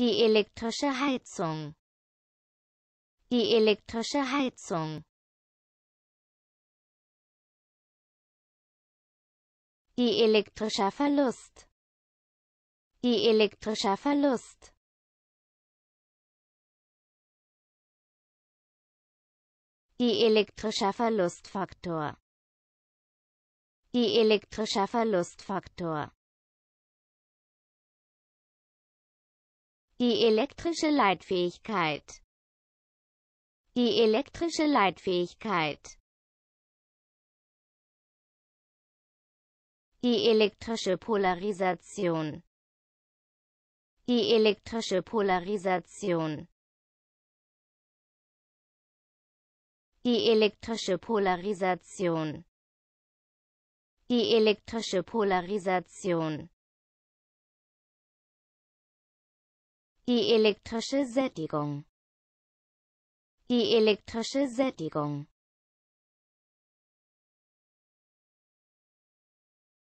Die elektrische Heizung. Die elektrische Heizung. Die elektrische Verlust. Die elektrische Verlust. Die elektrische Verlustfaktor. Die elektrische Verlustfaktor. Die elektrische Leitfähigkeit. Die elektrische Leitfähigkeit. Die elektrische Polarisation. Die elektrische Polarisation. Die elektrische Polarisation. Die elektrische Polarisation. Die elektrische Sättigung. Die elektrische Sättigung.